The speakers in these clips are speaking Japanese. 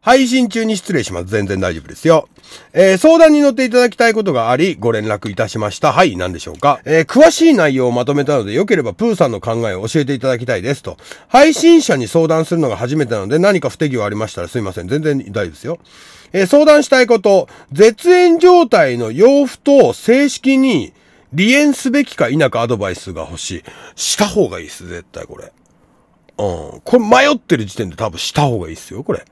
配信中に失礼します。全然大丈夫ですよ。えー、相談に乗っていただきたいことがあり、ご連絡いたしました。はい、何でしょうか。えー、詳しい内容をまとめたので、よければプーさんの考えを教えていただきたいですと。配信者に相談するのが初めてなので、何か不手際ありましたらすいません。全然大丈夫ですよ。えー、相談したいこと、絶縁状態の洋服と正式に離縁すべきか否かアドバイスが欲しい。した方がいいです、絶対これ。うん。これ迷ってる時点で多分した方がいいですよ、これ。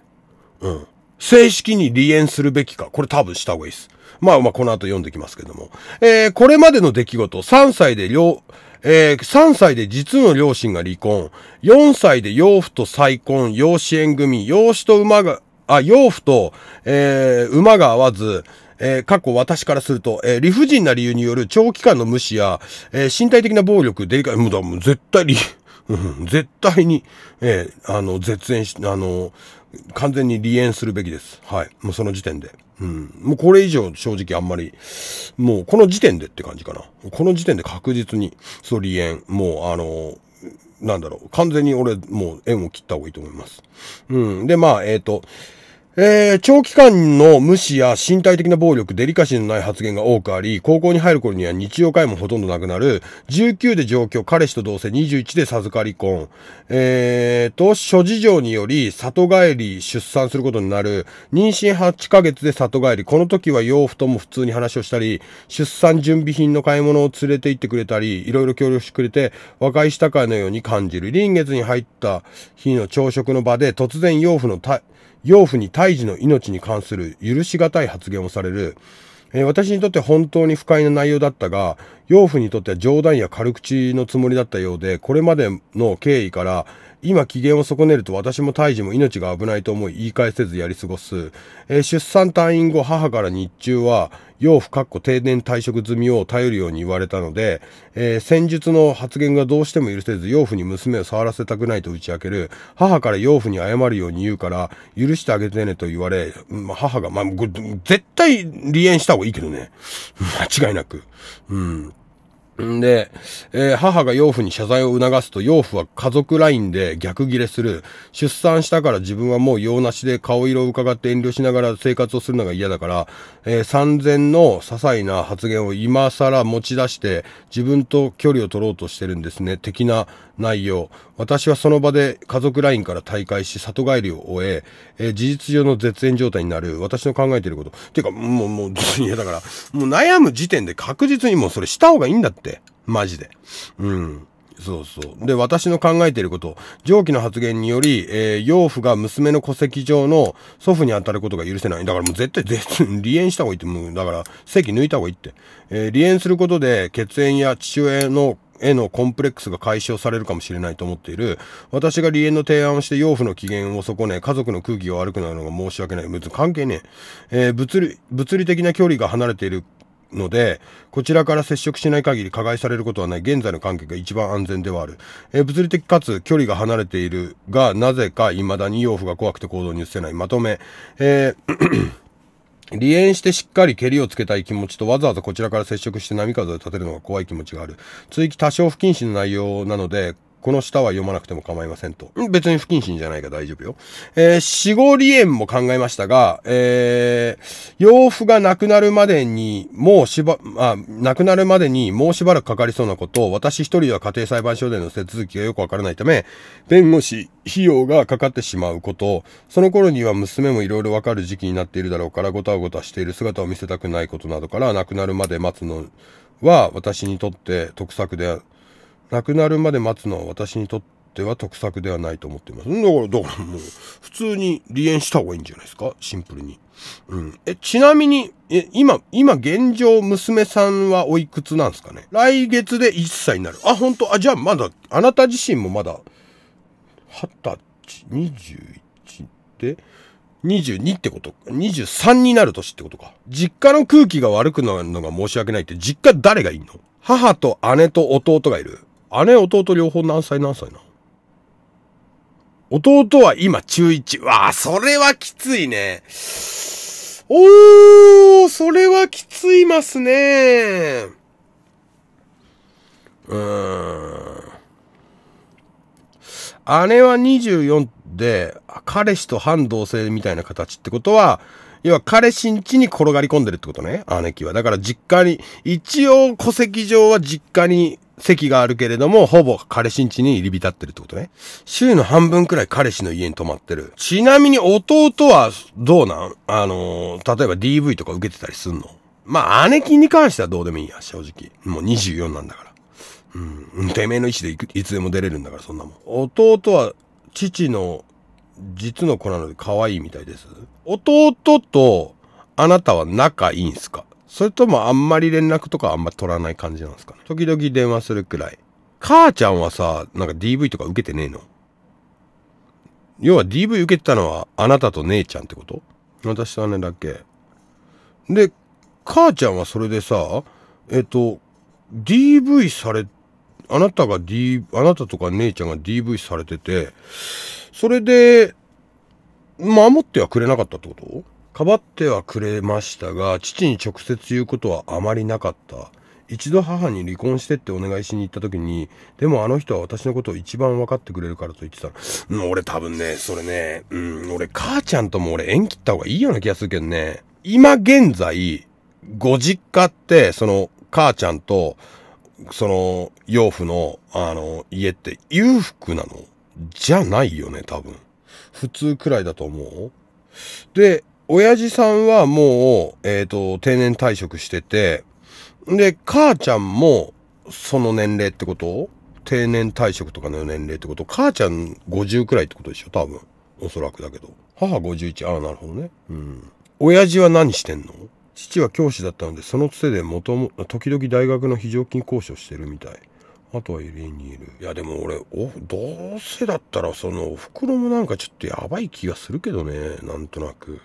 うん。正式に離縁するべきか。これ多分した方がいいです。まあまあこの後読んできますけども。えー、これまでの出来事、3歳で両、えー、3歳で実の両親が離婚、4歳で養父と再婚、養子縁組、養子と馬が、あ、養父と、えー、馬が合わず、えー、過去私からすると、えー、理不尽な理由による長期間の無視や、えー、身体的な暴力、デリカイ、もうだ、もう絶対に、絶対に、えー、あの、絶縁し、あの、完全に離縁するべきです。はい。もうその時点で。うん。もうこれ以上正直あんまり、もうこの時点でって感じかな。この時点で確実に、そう離縁、もうあの、なんだろう、完全に俺、もう縁を切った方がいいと思います。うん。で、まあ、えっ、ー、と、えー、長期間の無視や身体的な暴力、デリカシーのない発言が多くあり、高校に入る頃には日曜会もほとんどなくなる、19で上京、彼氏と同棲、21で授かり婚、えー、と、諸事情により里帰り、出産することになる、妊娠8ヶ月で里帰り、この時は洋服とも普通に話をしたり、出産準備品の買い物を連れて行ってくれたり、いろいろ協力してくれて、和解したかのように感じる。臨月に入った日の朝食の場で、突然洋服の養父に胎児の命に関する許し難い発言をされる、えー、私にとって本当に不快な内容だったが、養父にとっては冗談や軽口のつもりだったようで、これまでの経緯から、今機嫌を損ねると私も胎児も命が危ないと思い言い返せずやり過ごす。えー、出産退院後母から日中は、養父かっこ定年退職済みを頼るように言われたので、えー、戦術の発言がどうしても許せず、養父に娘を触らせたくないと打ち明ける、母から養父に謝るように言うから、許してあげてねと言われ、母が、まあ、絶対離縁した方がいいけどね。間違いなく。うん。んで、えー、母が養父に謝罪を促すと、養父は家族ラインで逆ギレする。出産したから自分はもう用なしで顔色を伺って遠慮しながら生活をするのが嫌だから、えー、産前の些細な発言を今更持ち出して、自分と距離を取ろうとしてるんですね。的な内容。私はその場で家族ラインから退会し、里帰りを終え、えー、事実上の絶縁状態になる。私の考えてること。てか、もう、もう、いやだから、もう悩む時点で確実にもうそれした方がいいんだって。。マジで。うん。そうそう。で、私の考えていること、上記の発言により、えー、養父が娘の戸籍上の祖父に当たることが許せない。だからもう絶対、絶対、離縁した方がいいって、もう、だから、籍抜いた方がいいって。えー、離縁することで、血縁や父親のへのコンプレックスが解消されるかもしれないと思っている。私が離縁の提案をして養父の機嫌を損ね、家族の空気が悪くなるのが申し訳ない。別に関係ねえ。えー、物理、物理的な距離が離れているので、こちらから接触しない限り加害されることはない現在の関係が一番安全ではある。えー、物理的かつ距離が離れているが、なぜか未だに養父が怖くて行動に移せない。まとめ。えー 離縁してしっかり蹴りをつけたい気持ちとわざわざこちらから接触して波風を立てるのが怖い気持ちがある。追記多少不謹慎の内容なので、この下は読まなくても構いませんと。別に不謹慎じゃないから大丈夫よ。えー、死後離縁も考えましたが、えー、洋服がなくなるまでに、もうしば、あ、なくなるまでにもうしばらくかかりそうなことを、私一人では家庭裁判所での手続きがよくわからないため、弁護士、費用がかかってしまうこと、その頃には娘もいろいろわかる時期になっているだろうから、ごたごたしている姿を見せたくないことなどから、亡くなるまで待つのは、私にとって得策である。亡くなるまで待つのは私にとっては得策ではないと思っています。だから、だからもう、普通に離縁した方がいいんじゃないですかシンプルに。うん。え、ちなみに、え、今、今現状、娘さんはおいくつなんですかね来月で1歳になる。あ、本当あ、じゃあまだ、あなた自身もまだ、二十歳、21で、22ってこと ?23 になる年ってことか。実家の空気が悪くなるのが申し訳ないって、実家誰がいんの母と姉と弟がいる。姉弟両方何歳何歳な弟は今中1。わあ、それはきついね。おー、それはきついますね。うーん。姉は24で、彼氏と反同性みたいな形ってことは、要は彼氏ん家に転がり込んでるってことね、姉貴は。だから実家に、一応戸籍上は実家に席があるけれども、ほぼ彼氏ん家に入り浸ってるってことね。週の半分くらい彼氏の家に泊まってる。ちなみに弟はどうなんあのー、例えば DV とか受けてたりすんのまあ、姉貴に関してはどうでもいいや、正直。もう24なんだから。うん。てめえの意思でいつでも出れるんだから、そんなもん。弟は父の実の子なので可愛いみたいです。弟とあなたは仲いいんすかそれともあんまり連絡とかあんま取らない感じなんですかね。時々電話するくらい。母ちゃんはさ、なんか DV とか受けてねえの要は DV 受けてたのはあなたと姉ちゃんってこと私と姉だけ。で、母ちゃんはそれでさ、えっと、DV され、あなたが D、あなたとか姉ちゃんが DV されてて、それで、守ってはくれなかったってことかばってはくれましたが、父に直接言うことはあまりなかった。一度母に離婚してってお願いしに行った時に、でもあの人は私のことを一番分かってくれるからと言ってた。俺多分ね、それね、うん、俺母ちゃんとも俺縁切った方がいいような気がするけどね。今現在、ご実家って、その、母ちゃんと、その、養父の、あの、家って裕福なのじゃないよね、多分。普通くらいだと思うで、親父さんはもう、えっ、ー、と、定年退職してて、で、母ちゃんも、その年齢ってこと定年退職とかの年齢ってこと母ちゃん50くらいってことでしょ多分。おそらくだけど。母51。ああ、なるほどね。うん。親父は何してんの父は教師だったので、そのつてで元も、時々大学の非常勤講師をしてるみたい。あとは家にいる。いや、でも俺、お、どうせだったら、その、お袋もなんかちょっとやばい気がするけどね。なんとなく。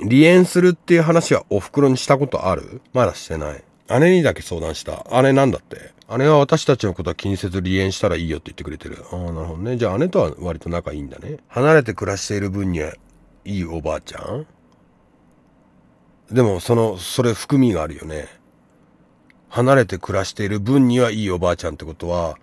離縁するっていう話はお袋にしたことあるまだしてない。姉にだけ相談した。姉なんだって姉は私たちのことは気にせず離縁したらいいよって言ってくれてる。ああ、なるほどね。じゃあ姉とは割と仲いいんだね。離れて暮らしている分にはいいおばあちゃんでも、その、それ含みがあるよね。離れて暮らしている分にはいいおばあちゃんってことは、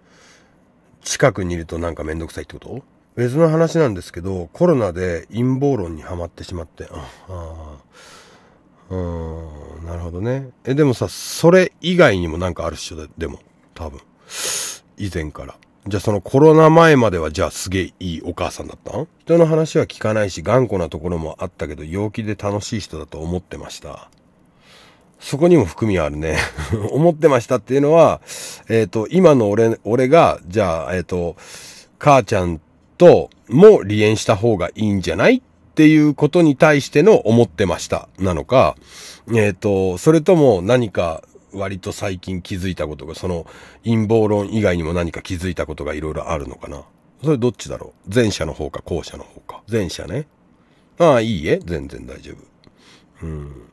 近くにいるとなんかめんどくさいってこと別の話なんですけど、コロナで陰謀論にはまってしまって、ああ、うん、なるほどね。え、でもさ、それ以外にもなんかあるっしょで、も、多分。以前から。じゃあそのコロナ前まではじゃあすげえいいお母さんだったん人の話は聞かないし頑固なところもあったけど陽気で楽しい人だと思ってました。そこにも含みあるね。思ってましたっていうのは、えっ、ー、と、今の俺、俺が、じゃあ、えっ、ー、と、母ちゃんと、もう離縁した方がいいんじゃないっていうことに対しての思ってました。なのか、えっ、ー、と、それとも何か割と最近気づいたことが、その陰謀論以外にも何か気づいたことがいろいろあるのかな。それどっちだろう前者の方か後者の方か。前者ね。ああ、いいえ。全然大丈夫。うん。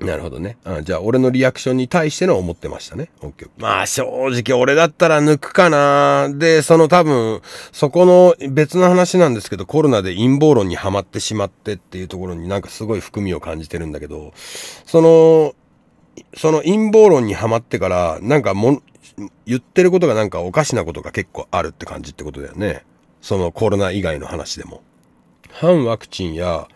なるほどね。うん、じゃあ、俺のリアクションに対しての思ってましたね。オッケー。まあ、正直、俺だったら抜くかな。で、その多分、そこの別の話なんですけど、コロナで陰謀論にはまってしまってっていうところになんかすごい含みを感じてるんだけど、その、その陰謀論にはまってから、なんかも、言ってることがなんかおかしなことが結構あるって感じってことだよね。そのコロナ以外の話でも。反ワクチンや、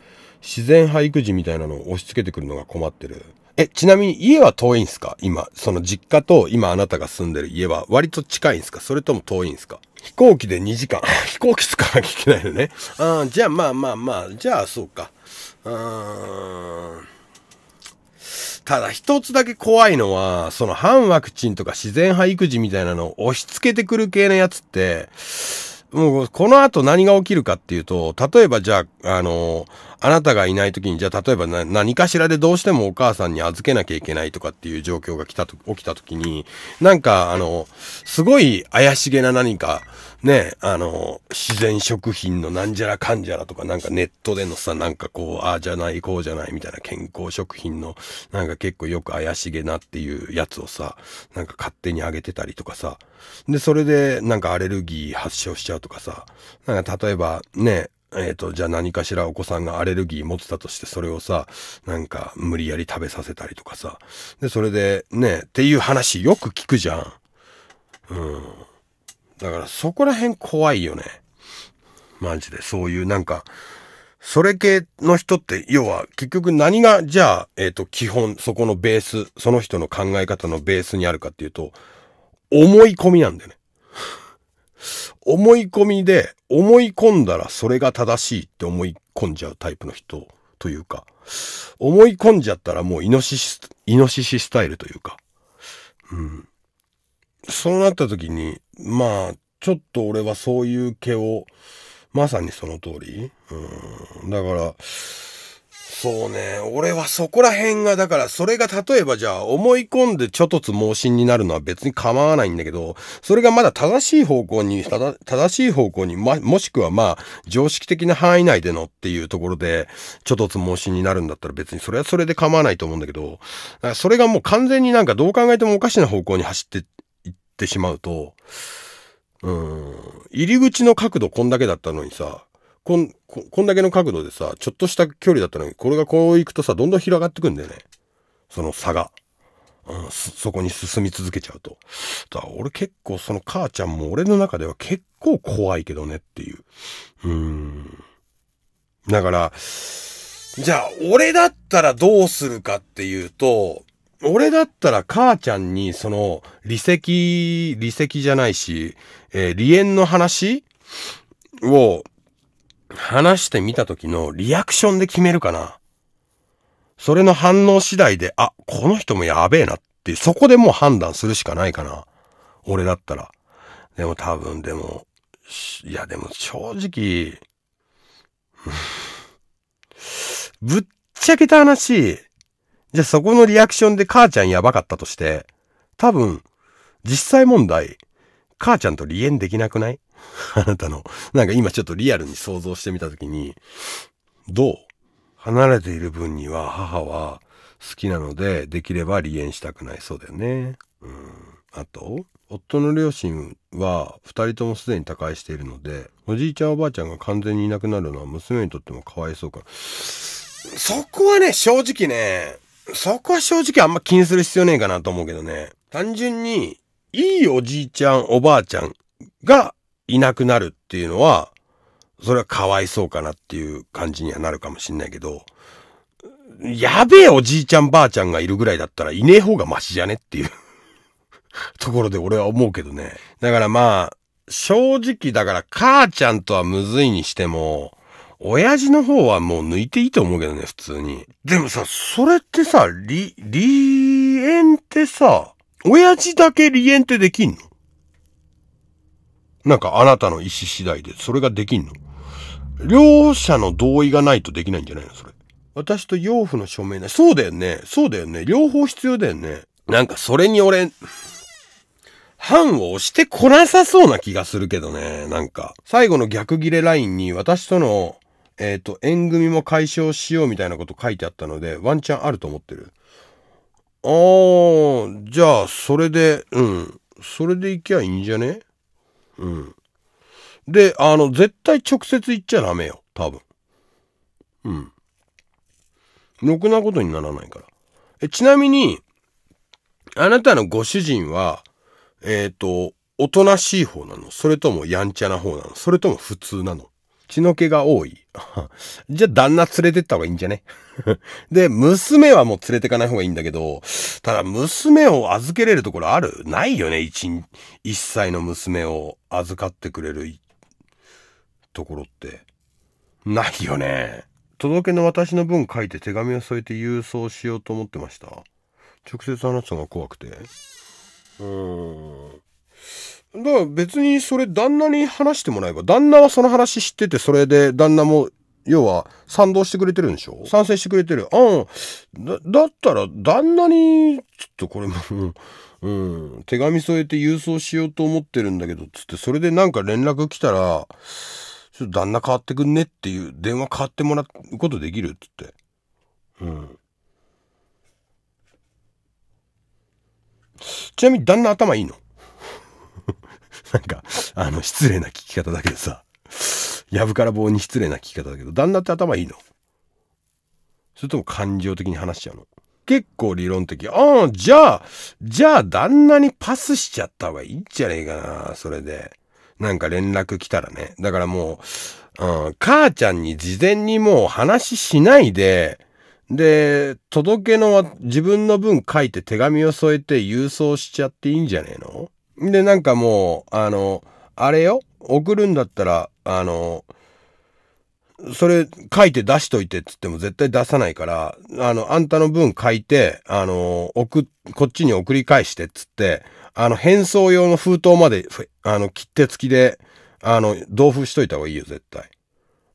自然俳句時みたいなのを押し付けてくるのが困ってる。え、ちなみに家は遠いんすか今、その実家と今あなたが住んでる家は割と近いんすかそれとも遠いんすか飛行機で2時間。飛行機使わなきゃいけないのね。あじゃあまあまあまあ、じゃあそうか。うん。ただ一つだけ怖いのは、その反ワクチンとか自然派育児みたいなのを押し付けてくる系のやつって、もうこの後何が起きるかっていうと、例えばじゃあ、あの、あなたがいない時に、じゃあ例えば何かしらでどうしてもお母さんに預けなきゃいけないとかっていう状況が来たと、起きた時に、なんかあの、すごい怪しげな何か、ね、あの、自然食品のなんじゃらかんじゃらとか、なんかネットでのさ、なんかこう、ああじゃない、こうじゃないみたいな健康食品の、なんか結構よく怪しげなっていうやつをさ、なんか勝手にあげてたりとかさ、で、それでなんかアレルギー発症しちゃうとかさ、なんか例えばね、えっ、と、じゃあ何かしらお子さんがアレルギー持ってたとして、それをさ、なんか無理やり食べさせたりとかさ。で、それで、ね、っていう話よく聞くじゃん。うん。だからそこら辺怖いよね。マジで。そういうなんか、それ系の人って、要は結局何が、じゃあ、えっ、ー、と、基本、そこのベース、その人の考え方のベースにあるかっていうと、思い込みなんだよね。思い込みで、思い込んだらそれが正しいって思い込んじゃうタイプの人というか、思い込んじゃったらもうイノシシ、イノシシスタイルというか、うん。そうなった時に、まあ、ちょっと俺はそういう毛を、まさにその通り。うん。だから、そうね。俺はそこら辺が、だから、それが例えばじゃあ、思い込んでちょっとつ盲信になるのは別に構わないんだけど、それがまだ正しい方向に、正しい方向に、ま、もしくはまあ、常識的な範囲内でのっていうところで、ちょっとつ盲信になるんだったら別にそれはそれで構わないと思うんだけど、だからそれがもう完全になんかどう考えてもおかしな方向に走ってってしまうと、うん、入り口の角度こんだけだったのにさ、こん、ここんだけの角度でさ、ちょっとした距離だったのに、これがこう行くとさ、どんどん広がってくんだよね。その差が。うん、そこに進み続けちゃうと。だから俺結構その母ちゃんも俺の中では結構怖いけどねっていう。うん。だから、じゃあ俺だったらどうするかっていうと、俺だったら母ちゃんに、その、離席、離席じゃないし、えー、離縁の話を、話してみた時のリアクションで決めるかな。それの反応次第で、あ、この人もやべえなって、そこでもう判断するしかないかな。俺だったら。でも多分、でも、いやでも正直、ぶっちゃけた話、じゃあそこのリアクションで母ちゃんやばかったとして、多分、実際問題、母ちゃんと離縁できなくない あなたの。なんか今ちょっとリアルに想像してみたときに、どう離れている分には母は好きなので、できれば離縁したくない。そうだよね。うん。あと、夫の両親は2人ともすでに他界しているので、おじいちゃんおばあちゃんが完全にいなくなるのは娘にとってもかわいそうかそこはね、正直ね、そこは正直あんま気にする必要ねえかなと思うけどね。単純に、いいおじいちゃん、おばあちゃんがいなくなるっていうのは、それはかわいそうかなっていう感じにはなるかもしんないけど、やべえおじいちゃんばあちゃんがいるぐらいだったらいねえ方がマシじゃねっていう ところで俺は思うけどね。だからまあ、正直だから母ちゃんとはむずいにしても、親父の方はもう抜いていいと思うけどね、普通に。でもさ、それってさ、り、離縁ってさ、親父だけ離縁ってできんのなんかあなたの意思次第で、それができんの両者の同意がないとできないんじゃないのそれ。私と養父の署名ね。そうだよね。そうだよね。両方必要だよね。なんかそれに俺、判を押してこなさそうな気がするけどね、なんか。最後の逆切れラインに私とのえっ、ー、と、縁組も解消しようみたいなこと書いてあったので、ワンチャンあると思ってる。あー、じゃあ、それで、うん。それで行きゃいいんじゃねうん。で、あの、絶対直接行っちゃダメよ。多分。うん。ろくなことにならないから。え、ちなみに、あなたのご主人は、えっ、ー、と、おとなしい方なのそれともやんちゃな方なのそれとも普通なの血の毛が多い。じゃあ旦那連れてった方がいいんじゃね で、娘はもう連れてかない方がいいんだけど、ただ娘を預けれるところあるないよね一、一歳の娘を預かってくれるところって。ないよね。届けの私の分書いて手紙を添えて郵送しようと思ってました。直接話すのが怖くて。うーん。だから別にそれ旦那に話してもらえば、旦那はその話知ってて、それで旦那も、要は賛同してくれてるんでしょ賛成してくれてる。うん。だ、だったら旦那に、ちょっとこれも うん、手紙添えて郵送しようと思ってるんだけど、つって、それでなんか連絡来たら、ちょっと旦那変わってくんねっていう電話変わってもらうことできるっつって。うん。ちなみに旦那頭いいのなんか、あの、失礼な聞き方だけどさ。やぶから棒に失礼な聞き方だけど、旦那って頭いいのそれとも感情的に話しちゃうの結構理論的。ああ、じゃあ、じゃあ旦那にパスしちゃった方がいいんじゃねえかな、それで。なんか連絡来たらね。だからもう、うん、母ちゃんに事前にもう話しないで、で、届けの自分の分書いて手紙を添えて郵送しちゃっていいんじゃねえので、なんかもう、あの、あれよ、送るんだったら、あの、それ書いて出しといてっつっても絶対出さないから、あの、あんたの分書いて、あの、送、こっちに送り返してっつって、あの、返送用の封筒まで、あの、切手付きで、あの、同封しといた方がいいよ、絶対。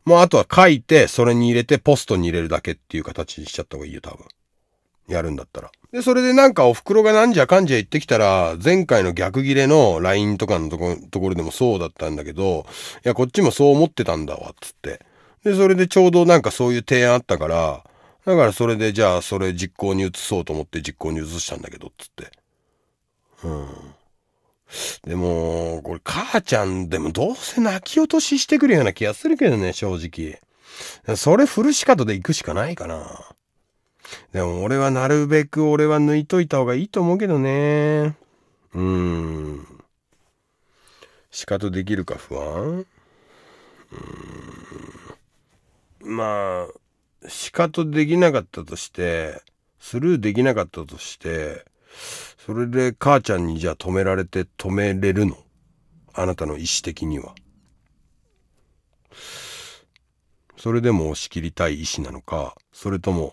もうあとは書いて、それに入れて、ポストに入れるだけっていう形にしちゃった方がいいよ、多分。やるんだったら。で、それでなんかお袋がなんじゃかんじゃ言ってきたら、前回の逆切れの LINE とかのとこところでもそうだったんだけど、いや、こっちもそう思ってたんだわ、つって。で、それでちょうどなんかそういう提案あったから、だからそれでじゃあそれ実行に移そうと思って実行に移したんだけど、つって。うん。でも、これ母ちゃんでもどうせ泣き落とししてくるような気がするけどね、正直。それフルシカトで行くしかないかな。でも俺はなるべく俺は抜いといた方がいいと思うけどね。うん。仕方できるか不安うん。まあ、仕方できなかったとして、スルーできなかったとして、それで母ちゃんにじゃあ止められて止めれるのあなたの意思的には。それでも押し切りたい意思なのか、それとも、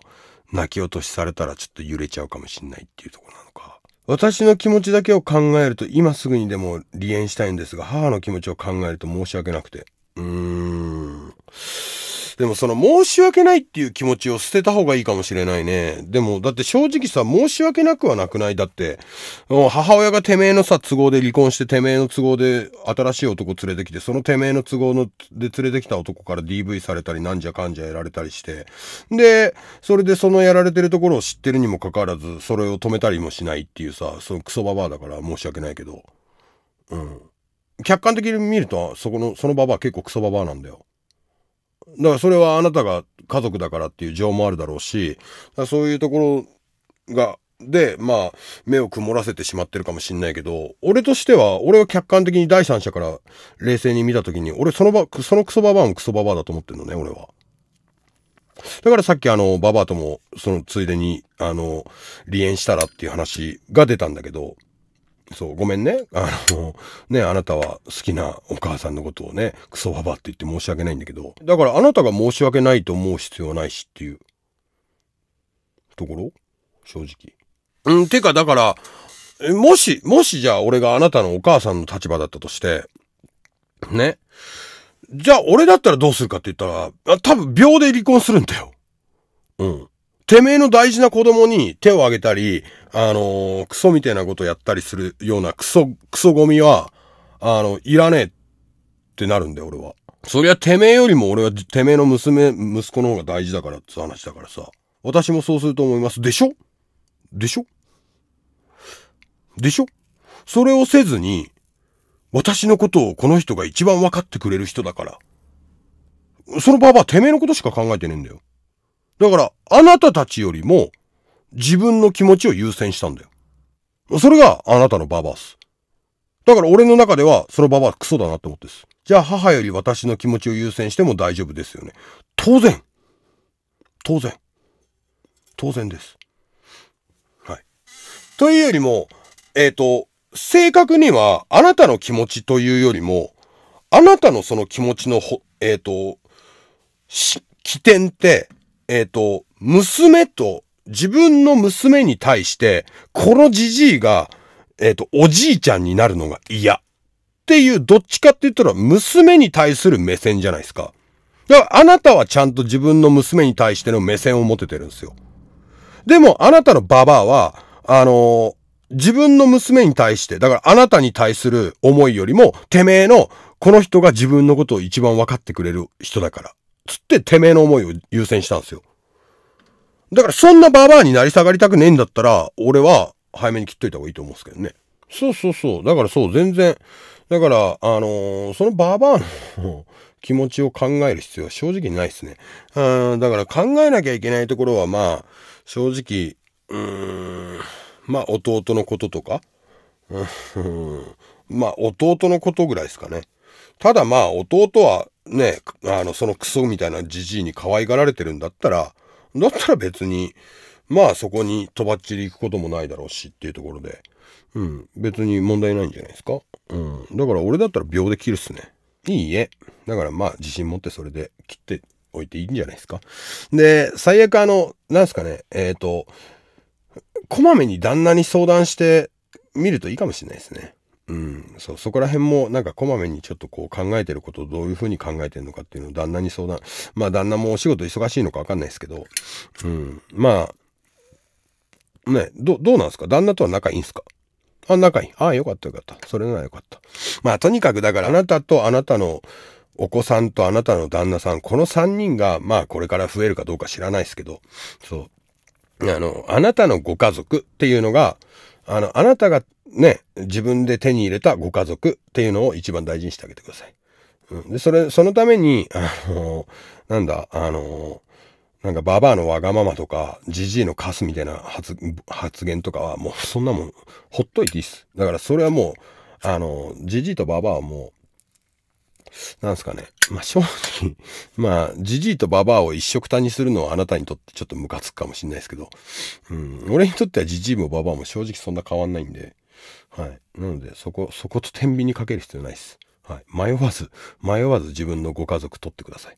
泣き落としされたらちょっと揺れちゃうかもしんないっていうとこなのか。私の気持ちだけを考えると今すぐにでも離縁したいんですが、母の気持ちを考えると申し訳なくて。うーん。でもその申し訳ないっていう気持ちを捨てた方がいいかもしれないね。でも、だって正直さ、申し訳なくはなくないだって、母親がてめえのさ、都合で離婚して、てめえの都合で新しい男連れてきて、そのてめえの都合ので連れてきた男から DV されたり、なんじゃかんじゃやられたりして、で、それでそのやられてるところを知ってるにもかかわらず、それを止めたりもしないっていうさ、そのクソババアだから申し訳ないけど、うん。客観的に見ると、そこの、そのババア結構クソババアなんだよ。だからそれはあなたが家族だからっていう情もあるだろうし、そういうところが、で、まあ、目を曇らせてしまってるかもしんないけど、俺としては、俺は客観的に第三者から冷静に見たときに、俺その場、そのクソババアもクソババアだと思ってんのね、俺は。だからさっきあの、ババアとも、そのついでに、あの、離縁したらっていう話が出たんだけど、そう、ごめんね。あの、ね、あなたは好きなお母さんのことをね、クソババって言って申し訳ないんだけど、だからあなたが申し訳ないと思う必要ないしっていう、ところ正直。うん、てか、だから、もし、もしじゃあ俺があなたのお母さんの立場だったとして、ね。じゃあ俺だったらどうするかって言ったら、多分秒で離婚するんだよ。うん。てめえの大事な子供に手を挙げたり、あのー、クソみたいなことやったりするようなクソ、クソゴミは、あの、いらねえってなるんだよ、俺は。そりゃてめえよりも俺はてめえの娘、息子の方が大事だからって話だからさ。私もそうすると思います。でしょでしょでしょそれをせずに、私のことをこの人が一番分かってくれる人だから。そのばばてめえのことしか考えてねえんだよ。だから、あなたたちよりも、自分の気持ちを優先したんだよ。それが、あなたのババアス。だから俺の中では、そのババアクソだなって思ってす。じゃあ母より私の気持ちを優先しても大丈夫ですよね。当然。当然。当然です。はい。というよりも、えっ、ー、と、正確には、あなたの気持ちというよりも、あなたのその気持ちのほ、えっ、ー、と、起点って、えっ、ー、と、娘と、自分の娘に対して、このじじいが、えっ、ー、と、おじいちゃんになるのが嫌。っていう、どっちかって言ったら、娘に対する目線じゃないですか。だから、あなたはちゃんと自分の娘に対しての目線を持ててるんですよ。でも、あなたのババアは、あのー、自分の娘に対して、だからあなたに対する思いよりも、てめえの、この人が自分のことを一番分かってくれる人だから。つっててめえの思いを優先したんですよ。だからそんなババアになり下がりたくねえんだったら、俺は早めに切っといた方がいいと思うんですけどね。そうそうそう。だからそう、全然。だから、あのー、そのババアの気持ちを考える必要は正直ないですね。うん、だから考えなきゃいけないところはまあ、正直、うーん、まあ弟のこととか、うん、まあ弟のことぐらいですかね。ただまあ弟はね、あの、そのクソみたいなじじいに可愛がられてるんだったら、だったら別に、まあそこにとばっちり行くこともないだろうしっていうところで、うん、別に問題ないんじゃないですか。うん、だから俺だったら秒で切るっすね。いいえ。だからまあ自信持ってそれで切っておいていいんじゃないですか。で、最悪あの、なんすかね、えっ、ー、と、こまめに旦那に相談してみるといいかもしれないですね。うん、そう、そこら辺もなんかこまめにちょっとこう考えてることをどういうふうに考えてるのかっていうのを旦那に相談。まあ旦那もお仕事忙しいのかわかんないですけど、うん、まあ、ね、ど、どうなんですか旦那とは仲いいんですかあ、仲いい。ああ、よかったよかった。それならよかった。まあとにかくだからあなたとあなたのお子さんとあなたの旦那さん、この3人がまあこれから増えるかどうか知らないですけど、そう。あの、あなたのご家族っていうのが、あの、あなたがね、自分で手に入れたご家族っていうのを一番大事にしてあげてください。うん、で、それ、そのために、あの、なんだ、あの、なんかババアのわがままとか、じじいのカスみたいな発発言とかは、もうそんなもん、ほっといていいっす。だからそれはもう、あの、じじいとババアはもう、なんすかね。まあ、正直、まあ、じじいとばばあを一色たにするのはあなたにとってちょっとムカつくかもしれないですけど、うん、俺にとってはじじいもばばあも正直そんな変わんないんで、はい。なので、そこ、そこと天秤にかける必要ないです。はい。迷わず、迷わず自分のご家族取ってください。